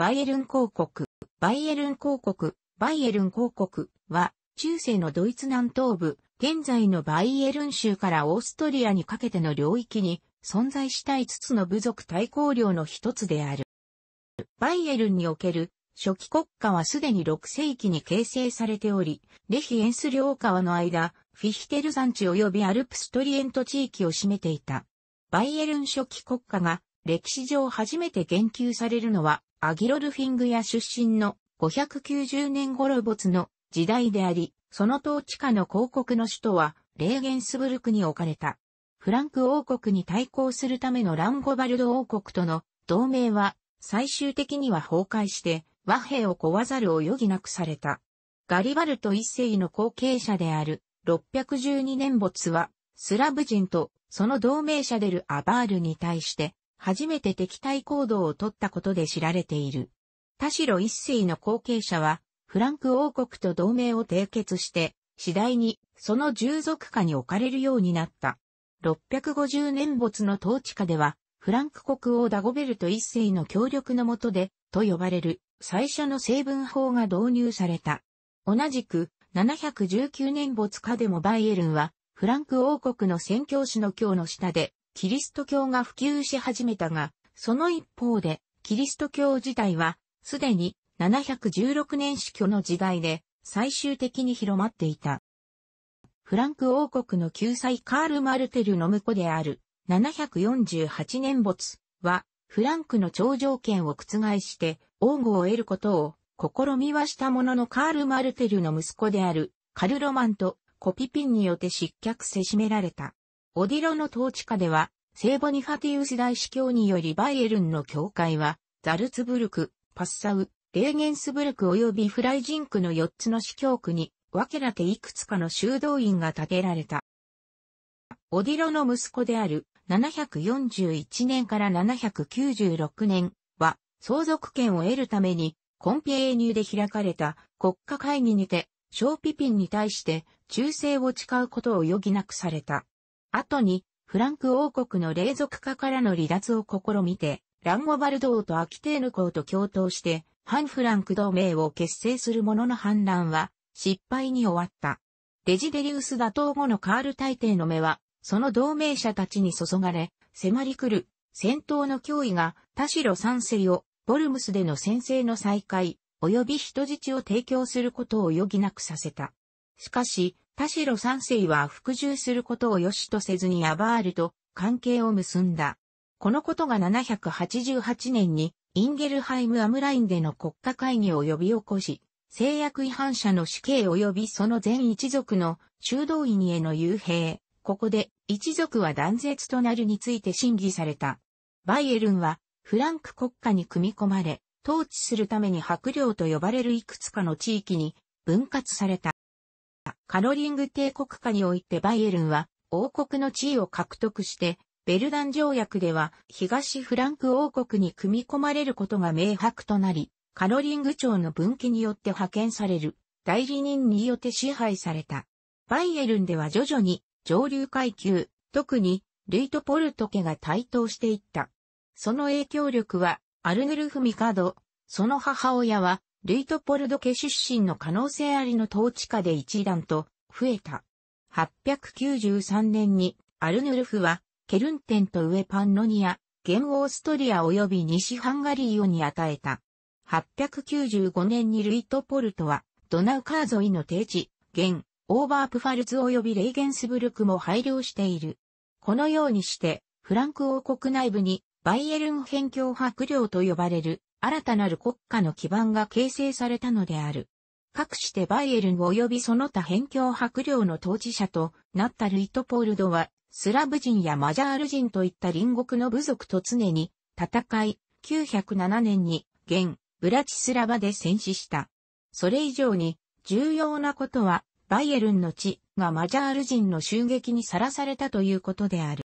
バイエルン公国、バイエルン公国、バイエルン公国は、中世のドイツ南東部、現在のバイエルン州からオーストリアにかけての領域に存在した5つの部族対抗領の一つである。バイエルンにおける初期国家はすでに6世紀に形成されており、レヒエンス両川の間、フィヒテル山地及びアルプストリエント地域を占めていた。バイエルン初期国家が歴史上初めて言及されるのはアギロルフィングや出身の590年頃没の時代であり、その統治下の広告の首都はレーゲンスブルクに置かれた。フランク王国に対抗するためのランゴバルド王国との同盟は最終的には崩壊して和平を壊ざるを余儀なくされた。ガリバルト一世の後継者である612年没はスラブ人とその同盟者でるアバールに対して初めて敵対行動を取ったことで知られている。田代一世の後継者は、フランク王国と同盟を締結して、次第にその従属下に置かれるようになった。650年没の統治下では、フランク国王ダゴベルト一世の協力のもとで、と呼ばれる最初の成分法が導入された。同じく、719年没下でもバイエルンは、フランク王国の宣教師の教の下で、キリスト教が普及し始めたが、その一方で、キリスト教自体は、すでに716年死去の時代で、最終的に広まっていた。フランク王国の救済カール・マルテルの婿である、748年没は、フランクの頂上権を覆して、王語を得ることを、試みはしたもののカール・マルテルの息子である、カルロマンとコピピンによって失脚せしめられた。オディロの統治下では、聖ボニファティウス大司教によりバイエルンの教会は、ザルツブルク、パッサウ、レーゲンスブルク及びフライジンクの4つの司教区に、分けらていくつかの修道院が建てられた。オディロの息子である741年から796年は相続権を得るためにコンピエーニュで開かれた国家会議にて小ピピンに対して忠誠を誓うことを余儀なくされた。後に、フランク王国の霊族化からの離脱を試みて、ランゴバルド王とアキテーヌ公と共闘して、反フランク同盟を結成する者の反乱は、失敗に終わった。デジデリウス打倒後のカール大帝の目は、その同盟者たちに注がれ、迫り来る、戦闘の脅威が、田代三世を、ボルムスでの先制の再開、及び人質を提供することを余儀なくさせた。しかし、田代三世は服従することを良しとせずにアバールと関係を結んだ。このことが788年にインゲルハイム・アムラインでの国家会議を呼び起こし、制約違反者の死刑及びその全一族の修道院への幽閉、ここで一族は断絶となるについて審議された。バイエルンはフランク国家に組み込まれ、統治するために白領と呼ばれるいくつかの地域に分割された。カロリング帝国下においてバイエルンは王国の地位を獲得して、ベルダン条約では東フランク王国に組み込まれることが明白となり、カロリング朝の分岐によって派遣される代理人によって支配された。バイエルンでは徐々に上流階級、特にルイト・ポルト家が台頭していった。その影響力はアルネルフ・ミカド、その母親はルイトポルド家出身の可能性ありの統治下で一段と増えた。893年にアルヌルフはケルンテンと上パンノニア、現オーストリア及び西ハンガリーをに与えた。895年にルイトポルトはドナウカー沿いの定地、現オーバープファルツ及びレイゲンスブルクも配慮している。このようにしてフランク王国内部にバイエルン辺境白領と呼ばれる新たなる国家の基盤が形成されたのである。かくしてバイエルン及びその他辺境白領の統治者となったルイトポールドは、スラブ人やマジャール人といった隣国の部族と常に戦い、907年に現、ブラチスラバで戦死した。それ以上に、重要なことは、バイエルンの地がマジャール人の襲撃にさらされたということである。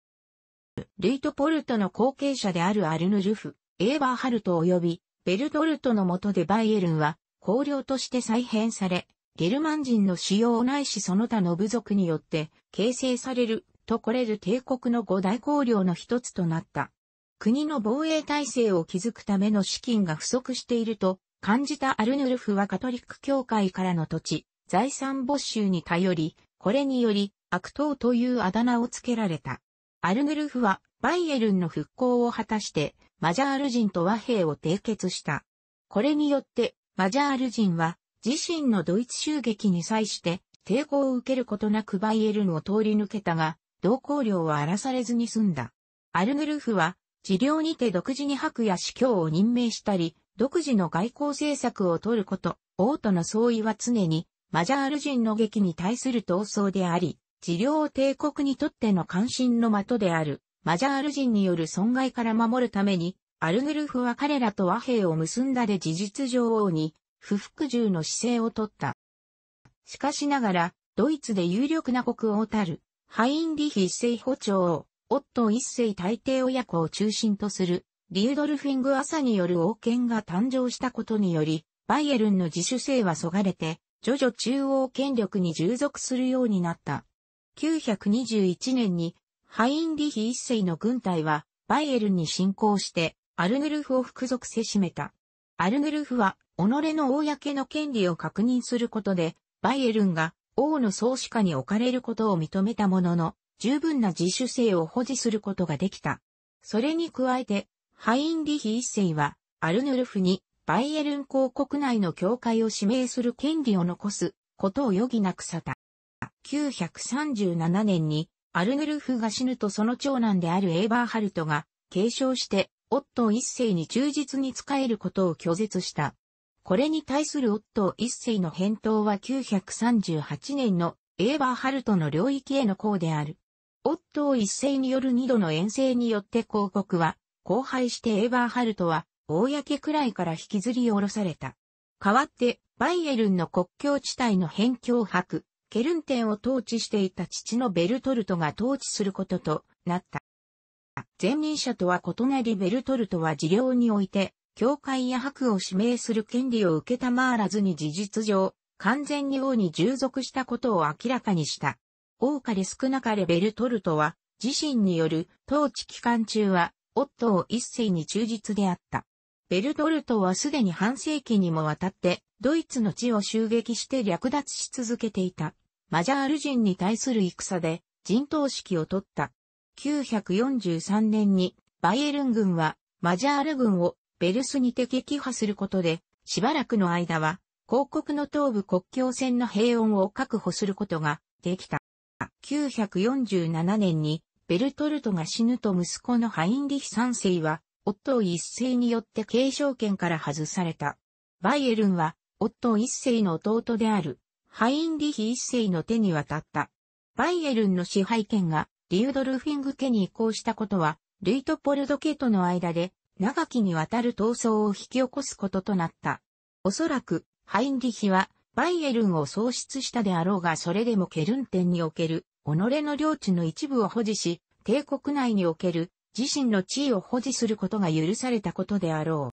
ルイトポルトの後継者であるアルヌルフ、エーバーハルト及びベルトルトの下でバイエルンは、公領として再編され、ゲルマン人の使用ないしその他の部族によって形成されるとこれる帝国の五大公領の一つとなった。国の防衛体制を築くための資金が不足していると感じたアルヌルフはカトリック教会からの土地、財産没収に頼り、これにより悪党というあだ名をつけられた。アルヌルフはバイエルンの復興を果たして、マジャール人と和平を締結した。これによって、マジャール人は、自身のドイツ襲撃に際して、抵抗を受けることなくバイエルンを通り抜けたが、同行領は荒らされずに済んだ。アルヌルフは、治療にて独自に白や司教を任命したり、独自の外交政策を取ること、王との相違は常に、マジャール人の劇に対する闘争であり、治療帝国にとっての関心の的である、マジャール人による損害から守るために、アルグルフは彼らと和平を結んだで事実上王に、不服従の姿勢をとった。しかしながら、ドイツで有力な国王たる、ハインリヒ一世補長を、オット一世大帝親子を中心とする、リュードルフィング朝による王権が誕生したことにより、バイエルンの自主性はそがれて、徐々中央権力に従属するようになった。921年にハインリヒ一世の軍隊はバイエルンに侵攻してアルヌルフを服属せしめた。アルヌルフは己の公の権利を確認することでバイエルンが王の総主下に置かれることを認めたものの十分な自主性を保持することができた。それに加えてハインリヒ一世はアルヌルフにバイエルン公国内の教会を指名する権利を残すことを余儀なくさた。9 3 7年にアルヌルフが死ぬとその長男であるエーバーハルトが継承してオットー一世に忠実に仕えることを拒絶した。これに対するオットー一世の返答は938年のエーバーハルトの領域への功である。オットー一世による二度の遠征によって広告は荒廃してエーバーハルトは公くらいから引きずり下ろされた。代わってバイエルンの国境地帯の辺境伯、ケルンテンを統治していた父のベルトルトが統治することとなった。前任者とは異なりベルトルトは事業において、教会や白を指名する権利を受けたまわらずに事実上、完全に王に従属したことを明らかにした。多かれ少なかれベルトルトは、自身による統治期間中は、夫を一世に忠実であった。ベルトルトはすでに半世紀にもわたって、ドイツの地を襲撃して略奪し続けていた。マジャール人に対する戦で陣頭指揮を取った。943年にバイエルン軍はマジャール軍をベルスにて撃破することで、しばらくの間は、広告の東部国境線の平穏を確保することができた。947年に、ベルトルトが死ぬと息子のハインリヒ三世は、オットー一世によって継承権から外された。バイエルンは、オットー一世の弟である、ハインリヒ一世の手に渡った。バイエルンの支配権がリュードルフィング家に移行したことは、ルイトポルド家との間で長きにわたる闘争を引き起こすこととなった。おそらく、ハインリヒは、バイエルンを喪失したであろうがそれでもケルンテンにおける、己の領地の一部を保持し、帝国内における自身の地位を保持することが許されたことであろ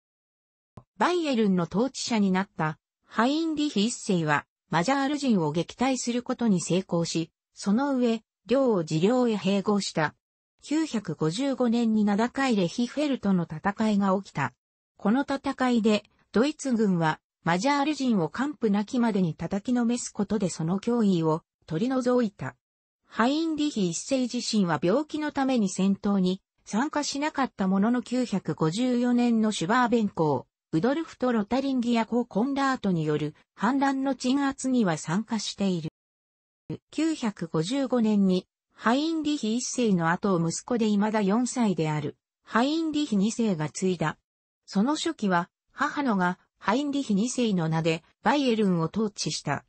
う。バイエルンの統治者になったハインリヒ一世はマジャール人を撃退することに成功し、その上、領を治領へ併合した。955年に名高いレヒフェルトの戦いが起きた。この戦いで、ドイツ軍は、マジャール人を完膚なきまでに叩きのめすことでその脅威を取り除いた。ハインリヒ一世自身は病気のために戦闘に参加しなかったものの954年のシュバーベン公、ウドルフとロタリンギアコ・コンラートによる反乱の鎮圧には参加している。955年にハインリヒ一世の後を息子で未だ4歳であるハインリヒ二世が継いだ。その初期は母のがハインリヒ二世の名でバイエルンを統治した。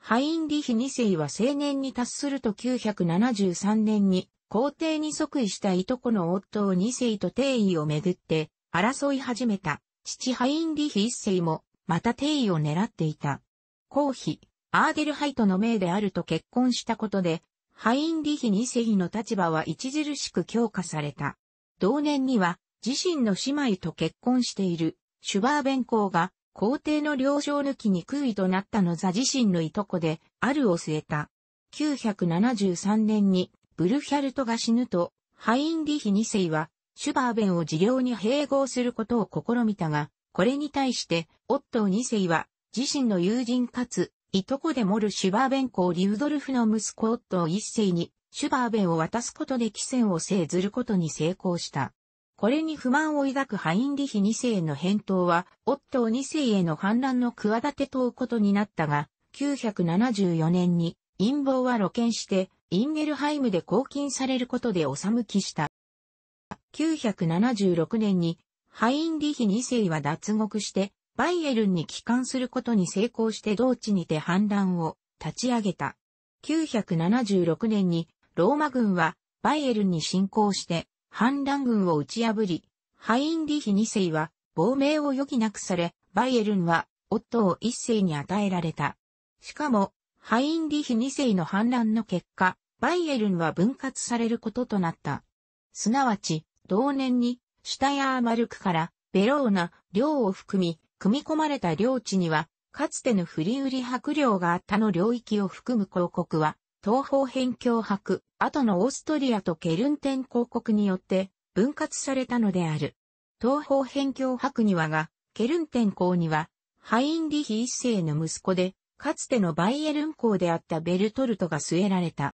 ハインリヒ二世は青年に達すると973年に皇帝に即位したいとこの夫を二世と帝位をめぐって争い始めた。父ハインリヒ一世も、また定位を狙っていた。皇妃、アーデルハイトの命であると結婚したことで、ハインリヒ二世の立場は著しく強化された。同年には、自身の姉妹と結婚している、シュバーベン公が、皇帝の領承抜きに空位となったの座自身のいとこで、あるを据えた。973年に、ブルヒャルトが死ぬと、ハインリヒ二世は、シュバーベンを事業に併合することを試みたが、これに対して、オットー2世は、自身の友人かつ、いとこでモル・シュバーベン公リュードルフの息子オットー1世に、シュバーベンを渡すことで寄船を制ずることに成功した。これに不満を抱くハインリヒ2世への返答は、オットー2世への反乱の企て問うことになったが、974年に陰謀は露見して、インゲルハイムで拘禁されることで収む気した。9 7 6年にハインリヒ2世は脱獄して、バイエルンに帰還することに成功して同地にて反乱を立ち上げた。976年にローマ軍はバイエルンに侵攻して反乱軍を打ち破り、ハインリヒ2世は亡命を余儀なくされ、バイエルンは夫を一世に与えられた。しかも、ハインリヒ2世の反乱の結果、バイエルンは分割されることとなった。すなわち、同年に、シュタヤーマルクから、ベローナ、領を含み、組み込まれた領地には、かつてのフリウリ伯領があったの領域を含む広告は、東方辺境白、後のオーストリアとケルンテン広告によって分割されたのである。東方辺境白にはが、ケルンテン公には、ハインリヒ一世の息子で、かつてのバイエルン公であったベルトルトが据えられた。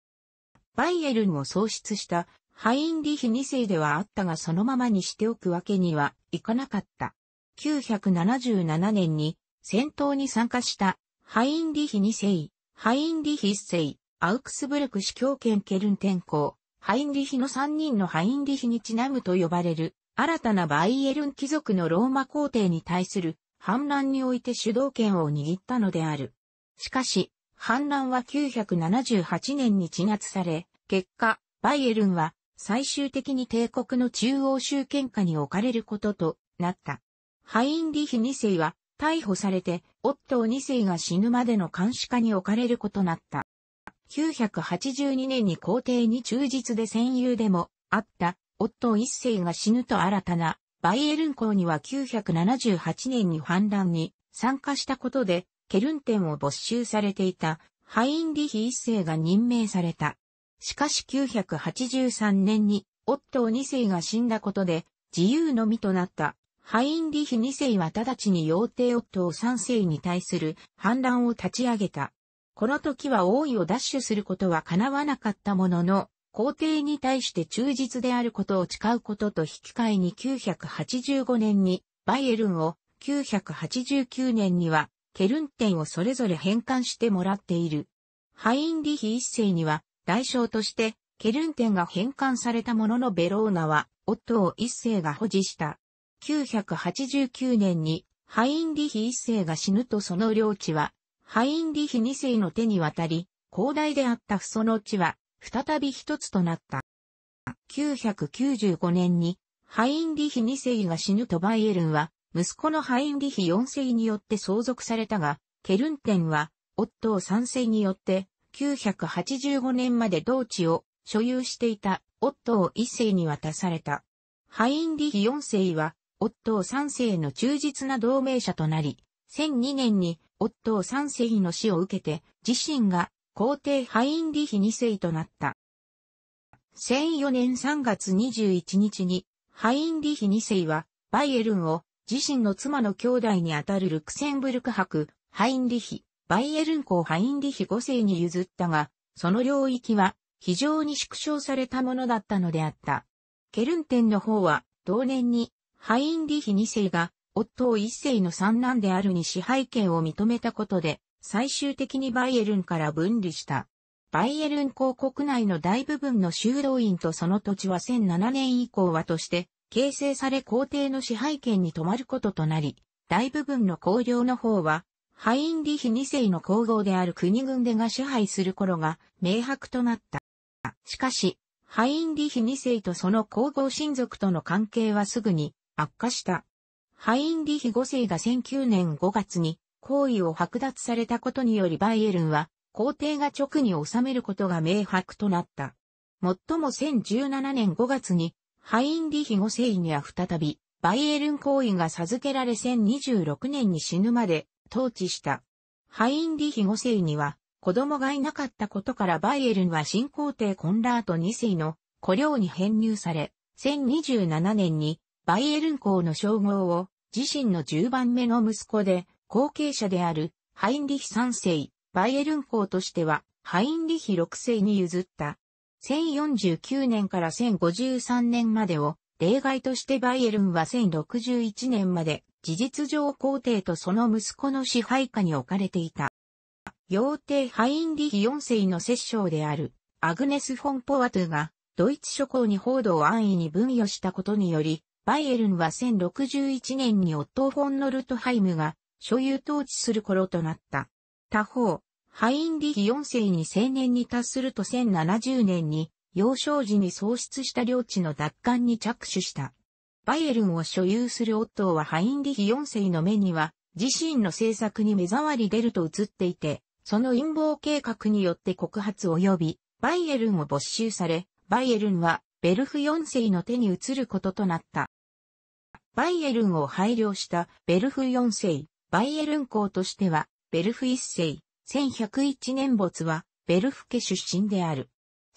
バイエルンを創出したハインリヒ2世ではあったがそのままにしておくわけにはいかなかった。977年に戦闘に参加したハインリヒ2世、ハインリヒ1世、アウクスブルク司教権ケルン天候、ハインリヒの3人のハインリヒにちなむと呼ばれる新たなバイエルン貴族のローマ皇帝に対する反乱において主導権を握ったのである。しかし、反乱は978年に鎮圧され、結果、バイエルンは最終的に帝国の中央集権下に置かれることとなった。ハインリヒ2世は逮捕されて、オットー2世が死ぬまでの監視下に置かれることなった。982年に皇帝に忠実で戦友でもあったオットー1世が死ぬと新たなバイエルン公には978年に反乱に参加したことでケルンテンを没収されていたハインリヒ1世が任命された。しかし983年に、オットー2世が死んだことで、自由の身となった、ハインリヒ2世は直ちに妖帝オットー3世に対する反乱を立ち上げた。この時は王位を奪取することは叶わなかったものの、皇帝に対して忠実であることを誓うことと引き換えに985年にバイエルンを、989年にはケルンテンをそれぞれ返還してもらっている。ハインリヒ1世には代償として、ケルンテンが返還されたもののベローナは、夫を一世が保持した。989年に、ハインリヒ一世が死ぬとその領地は、ハインリヒ二世の手に渡り、広大であったその地は、再び一つとなった。995年に、ハインリヒ二世が死ぬとバイエルンは、息子のハインリヒ四世によって相続されたが、ケルンテンは、夫を三世によって1985年まで同地を所有していた夫を一世に渡された。ハインリヒ四世は、夫を三世の忠実な同盟者となり、1002年に夫を三世の死を受けて、自身が皇帝ハインリヒ二世となった。1004年3月21日に、ハインリヒ二世は、バイエルンを自身の妻の兄弟にあたるルクセンブルク博ハインリヒ、バイエルン公ハインリヒ5世に譲ったが、その領域は非常に縮小されたものだったのであった。ケルンテンの方は、同年に、ハインリヒ2世が、夫を1世の三男であるに支配権を認めたことで、最終的にバイエルンから分離した。バイエルン公国内の大部分の修道院とその土地は1007年以降はとして、形成され皇帝の支配権に止まることとなり、大部分の公領の方は、ハインリヒ2世の皇后である国軍でが支配する頃が明白となった。しかし、ハインリヒ2世とその皇后親族との関係はすぐに悪化した。ハインリヒ5世が1009年5月に皇位を剥奪されたことによりバイエルンは皇帝が直に治めることが明白となった。もっとも1017年5月にハインリヒ5世には再びバイエルン皇位が授けられ1026年に死ぬまで統治した。ハインリヒ5世には子供がいなかったことからバイエルンは新皇帝コンラート2世の古領に編入され、1027年にバイエルン公の称号を自身の10番目の息子で後継者であるハインリヒ3世、バイエルン公としてはハインリヒ6世に譲った。1049年から1053年までを例外としてバイエルンは1061年まで事実上皇帝とその息子の支配下に置かれていた。幼帝ハインリヒ4世の摂政であるアグネス・フォン・ポワトゥがドイツ諸侯に報道を安易に分与したことにより、バイエルンは1061年にオットー・フォン・ノルトハイムが所有統治する頃となった。他方、ハインリヒ4世に青年に達すると1070年に幼少時に喪失した領地の奪還に着手した。バイエルンを所有するオットーはハインリヒ4世の目には、自身の政策に目障り出ると映っていて、その陰謀計画によって告発及び、バイエルンを没収され、バイエルンはベルフ4世の手に移ることとなった。バイエルンを配慮したベルフ4世、バイエルン公としては、ベルフ1世、1101年没は、ベルフ家出身である。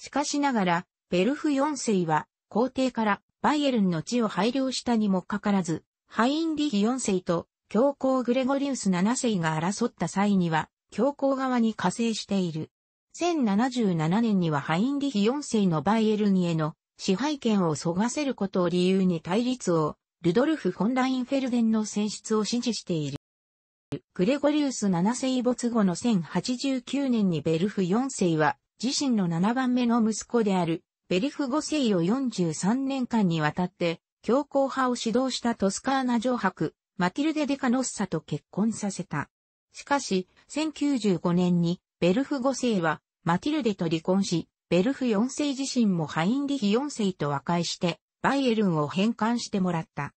しかしながら、ベルフ4世は皇帝からバイエルンの地を配慮したにもかかわらず、ハインリヒ4世と教皇グレゴリウス7世が争った際には、教皇側に加勢している。1077年にはハインリヒ4世のバイエルンへの支配権を阻がせることを理由に対立を、ルドルフ・フォンラインフェルデンの選出を支持している。グレゴリウス7世没後の1089年にベルフ4世は自身の7番目の息子である、ベリフ5世を43年間にわたって、強硬派を指導したトスカーナ城伯、マティルデ・デカノッサと結婚させた。しかし、1095年に、ベルフ5世は、マティルデと離婚し、ベルフ4世自身もハインリヒ4世と和解して、バイエルンを返還してもらった。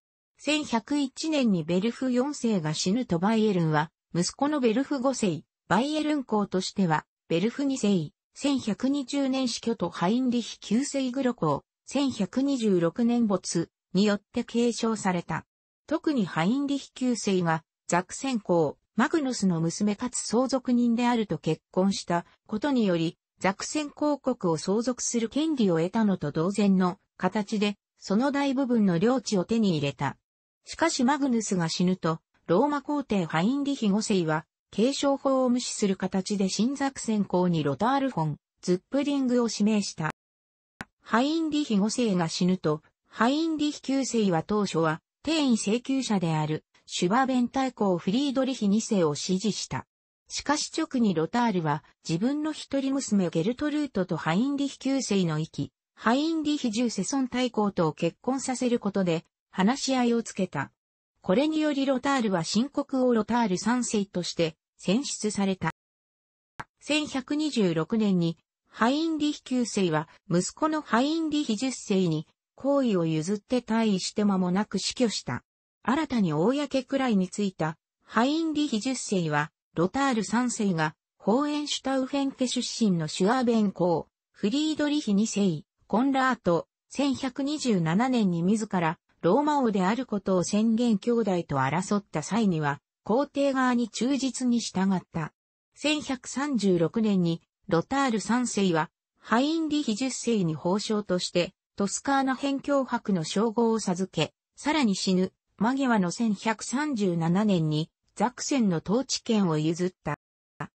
1101年にベルフ4世が死ぬとバイエルンは、息子のベルフ5世、バイエルン公としては、ベルフ2世、1120年死去とハインリヒ旧世グロ公、1126年没によって継承された。特にハインリヒ旧世がザクセン公、マグヌスの娘かつ相続人であると結婚したことにより、ザクセン公国を相続する権利を得たのと同然の形で、その大部分の領地を手に入れた。しかしマグヌスが死ぬと、ローマ皇帝ハインリヒ5世は、継承法を無視する形で新作選考にロタールフォン、ズップリングを指名した。ハインリヒ5世が死ぬと、ハインリヒ9世は当初は、定位請求者である、シュバーベン大公フリードリヒ2世を支持した。しかし直にロタールは、自分の一人娘ゲルトルートとハインリヒ9世の息、ハインリヒ10世孫大公と結婚させることで、話し合いをつけた。これによりロタールは新国王ロタール3世として、選出された。1126年にハインリヒ9世は息子のハインリヒ10世に皇位を譲って退位して間もなく死去した。新たに公位についたハインリヒ10世はロタール3世がホーエンシュタウフェンケ出身のシュアーベン公、フリードリヒ2世、コンラート、1127年に自らローマ王であることを宣言兄弟と争った際には、皇帝側に忠実に従った。1136年にロタール3世はハインリヒ十世に法相としてトスカーナ辺境博の称号を授け、さらに死ぬ間際の1137年にザクセンの統治権を譲った。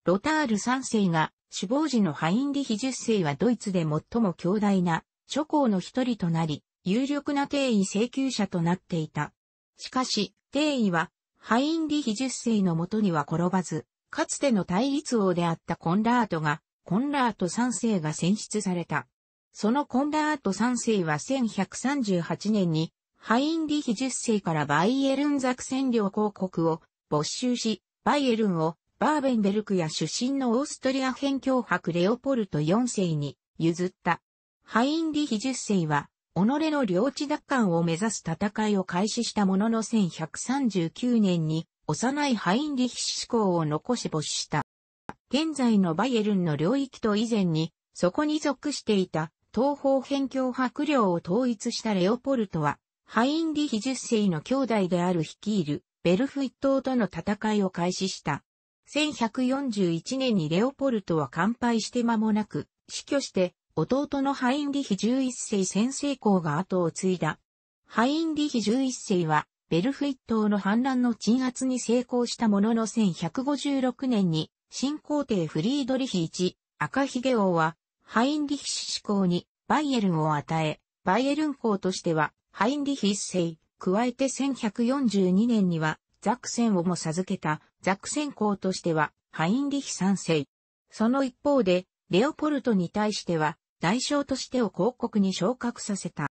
ロタール3世が死亡時のハインリヒ十世はドイツで最も強大な諸侯の一人となり、有力な定位請求者となっていた。しかし、定位はハインリヒ10世のもとには転ばず、かつての対立王であったコンラートが、コンラート3世が選出された。そのコンラート3世は1138年に、ハインリヒ10世からバイエルンザクセン領公国を没収し、バイエルンをバーベンベルクや出身のオーストリア辺境博レオポルト4世に譲った。ハインリヒ10世は己の領地奪還を目指す戦いを開始したものの1139年に幼いハインリヒ志向を残し没した。現在のバイエルンの領域と以前に、そこに属していた東方辺境白領を統一したレオポルトは、ハインリヒ十世の兄弟である率いるベルフ一党との戦いを開始した。1141年にレオポルトは完敗して間もなく、死去して弟のハインリヒ11世先生校が後を継いだ。ハインリヒ11世は、ベルフィットの反乱の鎮圧に成功したものの1156年に、新皇帝フリードリヒ一赤ひげ王は、ハインリヒ志向にバイエルンを与え、バイエルン公としては、ハインリヒ一世、加えて1142年には、ザクセンをも授けた、ザクセン公としては、ハインリヒ三世。その一方で、レオポルトに対しては、代償としてを広告に昇格させた。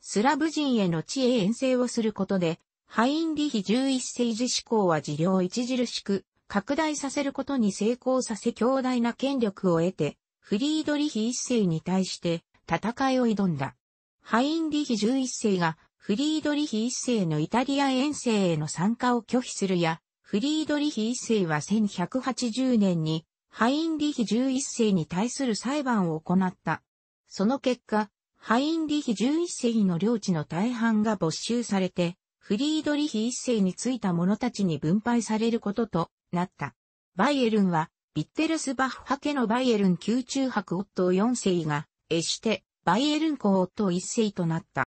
スラブ人への地へ遠征をすることで、ハインリヒ11世自志向は事業著しく拡大させることに成功させ強大な権力を得て、フリードリヒ一世に対して戦いを挑んだ。ハインリヒ11世がフリードリヒ一世のイタリア遠征への参加を拒否するや、フリードリヒ一世は1180年にハインリヒ11世に対する裁判を行った。その結果、ハインリヒ11世の領地の大半が没収されて、フリードリヒ1世についた者たちに分配されることとなった。バイエルンは、ビッテルスバッハ家のバイエルン宮中博夫4世が、えして、バイエルン公夫1世となった。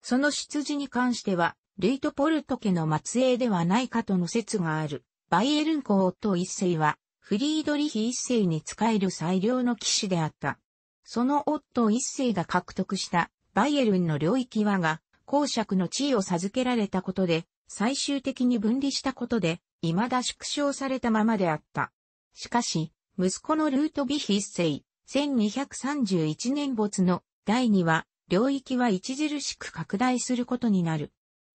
その出自に関しては、ルイトポルト家の末裔ではないかとの説がある。バイエルン公夫1世は、フリードリヒ一世に仕える最良の騎士であった。その夫一世が獲得したバイエルンの領域はが、公爵の地位を授けられたことで、最終的に分離したことで、未だ縮小されたままであった。しかし、息子のルートビヒ一世、1231年没の第2話、領域は著しく拡大することになる。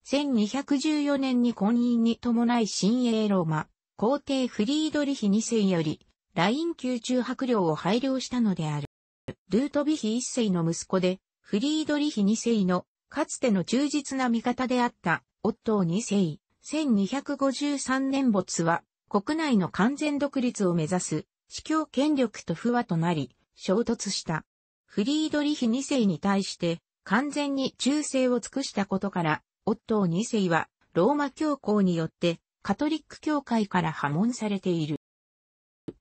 1214年に婚姻に伴い新英ローマ、皇帝フリードリヒ2世より、ライン級中白領を配慮したのである。ルートビヒ1世の息子で、フリードリヒ2世の、かつての忠実な味方であった、オットー2世、1253年没は、国内の完全独立を目指す、司教権力と不和となり、衝突した。フリードリヒ2世に対して、完全に忠誠を尽くしたことから、オットー2世は、ローマ教皇によって、カトリック教会から破門されている。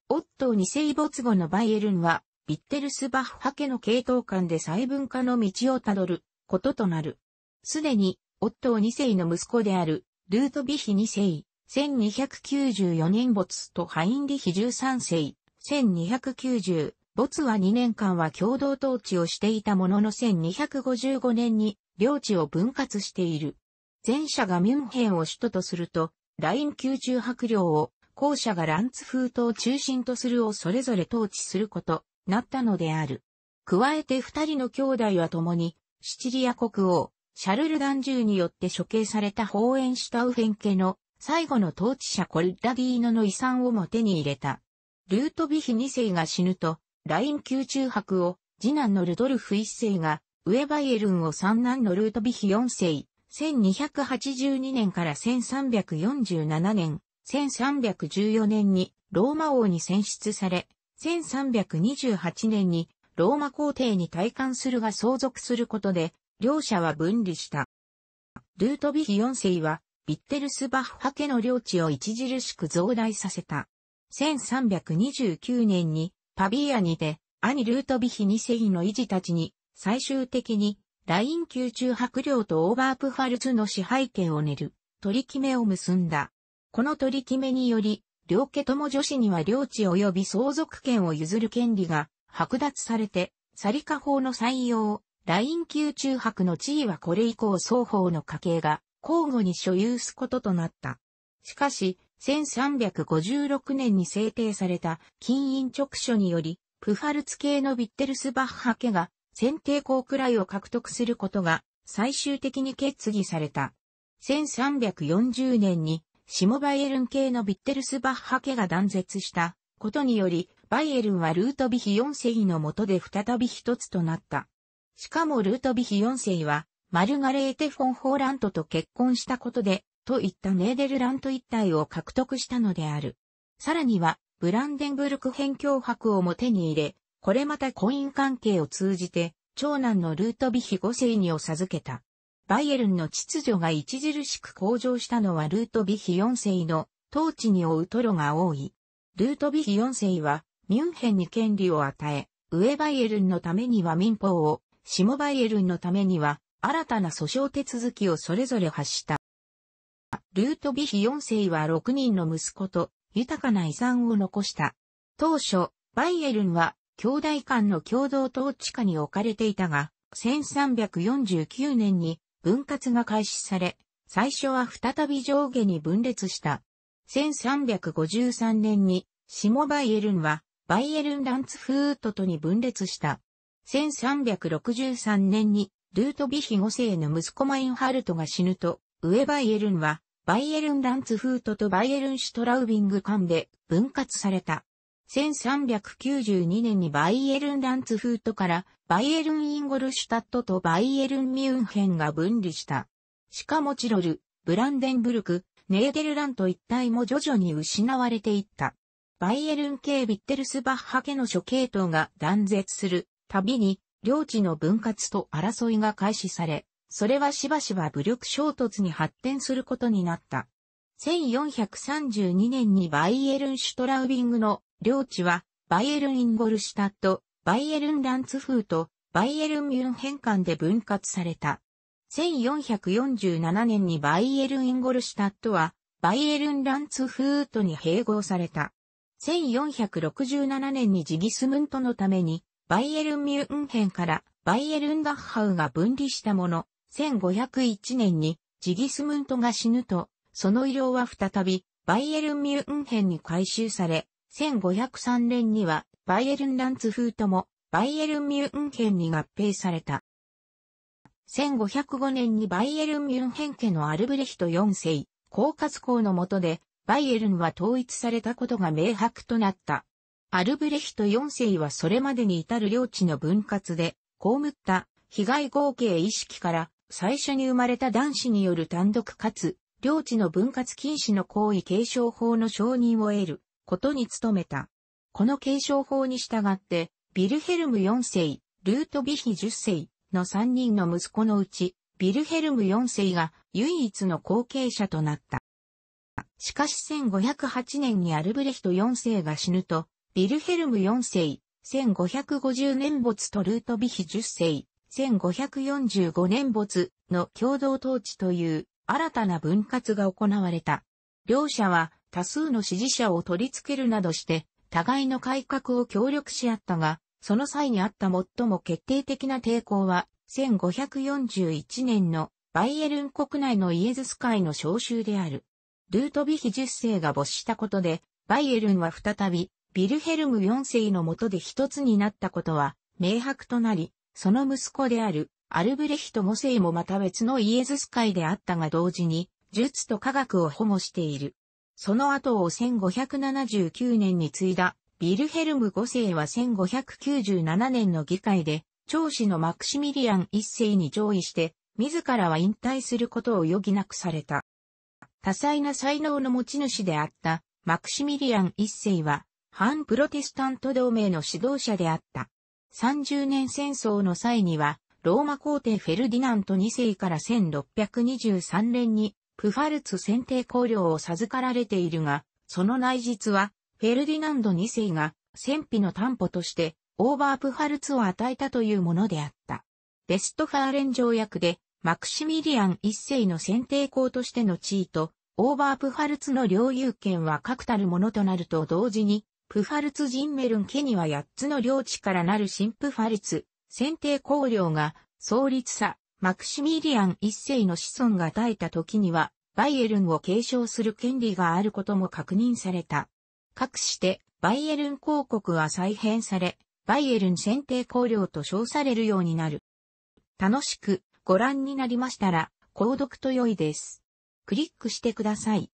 オットー2世没後のバイエルンは、ビッテルスバッハ家の系統間で細分化の道をたどることとなる。すでに、オットー2世の息子である、ルートビヒ2世、1294年没とハインリヒ13世、1290、没は2年間は共同統治をしていたものの1255年に領地を分割している。前者がミュンヘンを首都とすると、ライン級中白領を、後者がランツ封筒を中心とするをそれぞれ統治すること、なったのである。加えて二人の兄弟は共に、シチリア国王、シャルル・ダンジューによって処刑された法援シュタウフェン家の最後の統治者コルダディーノの遺産をも手に入れた。ルートビヒ二世が死ぬと、ライン級中白を次男のルドルフ一世が、ウェバイエルンを三男のルートビヒ四世、1282年から1347年、1314年にローマ王に選出され、1328年にローマ皇帝に退官するが相続することで、両者は分離した。ルートビヒ4世は、ビッテルスバッハ家の領地を著しく増大させた。1329年にパビーアにて、兄ルートビヒ2世の維持たちに、最終的にライン級中白領とオーバープファルツの支配権を練る、取り決めを結んだ。この取り決めにより、両家とも女子には領地及び相続権を譲る権利が剥奪されて、サリカ法の採用、ライン級中白の地位はこれ以降双方の家系が交互に所有すこととなった。しかし、1356年に制定された禁印直書により、プファルツ系のビッテルスバッハ家が選定校くらいを獲得することが最終的に決議された。1340年に下バイエルン系のビッテルスバッハ家が断絶したことにより、バイエルンはルートビヒ4世の下で再び一つとなった。しかもルートビヒ4世は、マルガレーテ・フォン・ホーラントと結婚したことで、といったネーデルラント一帯を獲得したのである。さらには、ブランデンブルク辺境博をも手に入れ、これまた婚姻関係を通じて、長男のルートビヒ5世にを授けた。バイエルンの秩序が著しく向上したのはルートビヒ4世の統治に追うトロが多い。ルートビヒ4世はミュンヘンに権利を与え、上バイエルンのためには民法を、下バイエルンのためには新たな訴訟手続きをそれぞれ発した。ルートビヒ4世は6人の息子と豊かな遺産を残した。当初、バイエルンは兄弟間の共同統治下に置かれていたが、1349年に分割が開始され、最初は再び上下に分裂した。1353年に、下バイエルンは、バイエルンランツフートとに分裂した。1363年に、ルートビヒ5世の息子マインハルトが死ぬと、上バイエルンは、バイエルンランツフートとバイエルンシュトラウビング間で分割された。1392年にバイエルンランツフートからバイエルンインゴルシュタットとバイエルンミュンヘンが分離した。しかもチロル、ブランデンブルク、ネーデルランと一体も徐々に失われていった。バイエルン系ビッテルスバッハ家の諸系統が断絶するたびに、領地の分割と争いが開始され、それはしばしば武力衝突に発展することになった。1432年にバイエルンシュトラウビングの領地は、バイエルン・インゴルシュタット、バイエルン・ランツフート、バイエルン・ミュンヘン間で分割された。1447年にバイエルン・インゴルシュタットは、バイエルン・ランツフートに併合された。1467年にジギスムントのために、バイエルン・ミュンヘンからバイエルン・ダッハウが分離したもの、1501年にジギスムントが死ぬと、その医療は再びバイエルン・ミュンヘンに回収され、1503年にはバイエルンランツフーともバイエルンミュンヘンに合併された。1505年にバイエルンミュンヘン家のアルブレヒト4世、高活公の下で、バイエルンは統一されたことが明白となった。アルブレヒト4世はそれまでに至る領地の分割で、被った被害合計意識から最初に生まれた男子による単独かつ領地の分割禁止の行為継承法の承認を得ることに努めた。この継承法に従って、ビルヘルム4世、ルートビヒ10世の3人の息子のうち、ビルヘルム4世が唯一の後継者となった。しかし1508年にアルブレヒト4世が死ぬと、ビルヘルム4世、1550年没とルートビヒ10世、1545年没の共同統治という新たな分割が行われた。両者は多数の支持者を取り付けるなどして、互いの改革を協力し合ったが、その際にあった最も決定的な抵抗は、1541年のバイエルン国内のイエズス会の召集である。ルートビヒ10世が没したことで、バイエルンは再び、ビルヘルム4世の下で一つになったことは、明白となり、その息子である、アルブレヒト5世もまた別のイエズス会であったが同時に、術と科学を保護している。その後を1579年に継いだビルヘルム5世は1597年の議会で、長子のマクシミリアン1世に上位して、自らは引退することを余儀なくされた。多彩な才能の持ち主であったマクシミリアン1世は、反プロテスタント同盟の指導者であった。30年戦争の際には、ローマ皇帝フェルディナント2世から1623年にクファルツ選定公領を授かられているが、その内実は、フェルディナンド2世が、戦費の担保として、オーバープファルツを与えたというものであった。ベストファーレン条約で、マクシミリアン一世の選定校としての地位と、オーバープファルツの領有権は確たるものとなると同時に、プファルツジンメルン家には8つの領地からなる新プファルツ、選定公領が、創立さ、マクシミリアン一世の子孫が絶えた時には、バイエルンを継承する権利があることも確認された。かくして、バイエルン公国は再編され、バイエルン選定公領と称されるようになる。楽しくご覧になりましたら、購読と良いです。クリックしてください。